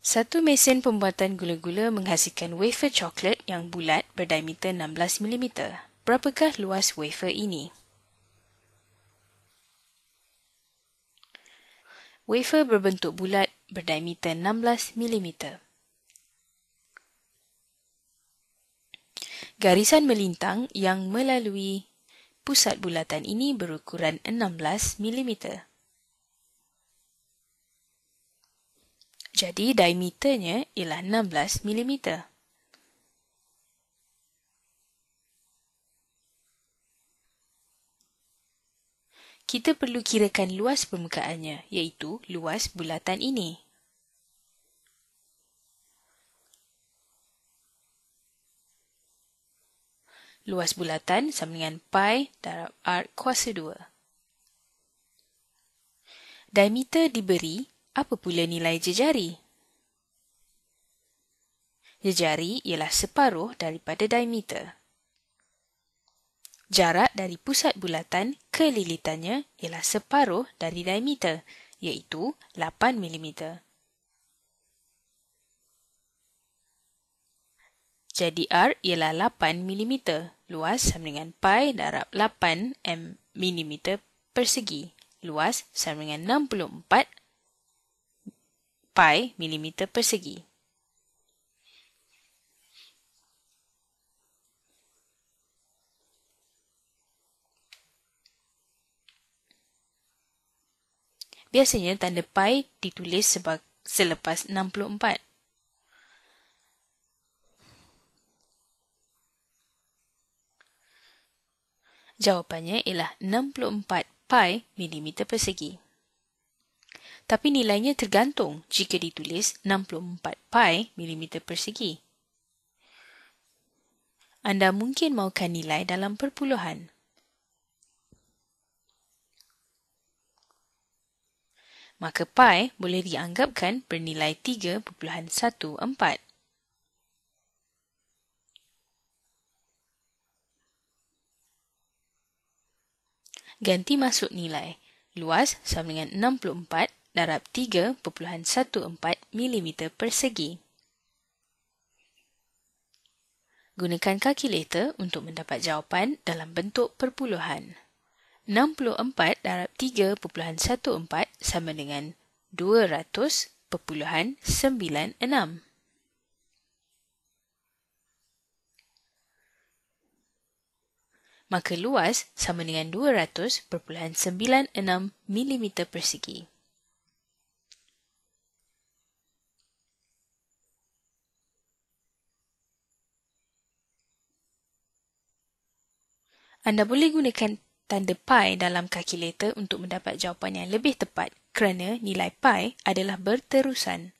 Satu mesin pembuatan gula-gula menghasilkan wafer coklat yang bulat berdiameter 16mm. Berapakah luas wafer ini? Wafer berbentuk bulat berdiameter 16mm. Garisan melintang yang melalui pusat bulatan ini berukuran 16mm. Jadi diameternya ialah 16 mm. Kita perlu kirakan luas permukaannya iaitu luas bulatan ini. Luas bulatan sama dengan pi darab r kuasa 2. Diameter diberi apa pula nilai jejari? Jejari ialah separuh daripada diameter. Jarak dari pusat bulatan ke lilitannya ialah separuh dari diameter, iaitu 8 mm. Jadi R ialah 8 mm, luas sama dengan pi darab 8 mm persegi, luas sama dengan 64 pi milimeter persegi. Biasanya tanda pi ditulis sebab selepas 64. Jawapannya ialah 64 pi milimeter persegi tapi nilainya tergantung jika ditulis 64 pi mm persegi. Anda mungkin mahukan nilai dalam perpuluhan. Maka pi boleh dianggapkan bernilai 3.14. Ganti masuk nilai. Luas sama dengan 64 darab 3.14 mm persegi. Gunakan kalkulator untuk mendapat jawapan dalam bentuk perpuluhan. 64 darab 3.14 sama dengan 200.96. Maka luas sama dengan 200.96 mm persegi. Anda boleh gunakan tanda pi dalam kalkulator untuk mendapat jawapan yang lebih tepat kerana nilai pi adalah berterusan.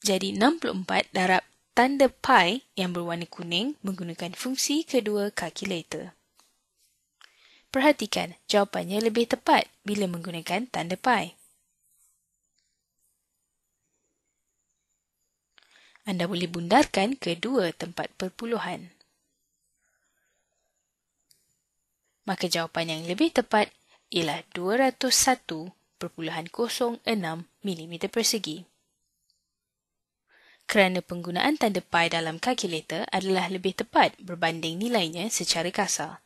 Jadi 64 darab tanda pi yang berwarna kuning menggunakan fungsi kedua kalkulator. Perhatikan, jawapannya lebih tepat bila menggunakan tanda pi. Anda boleh bundarkan kedua tempat perpuluhan. Maka jawapan yang lebih tepat ialah 201.06 mm persegi. Kerana penggunaan tanda pi dalam kalkulator adalah lebih tepat berbanding nilainya secara kasar.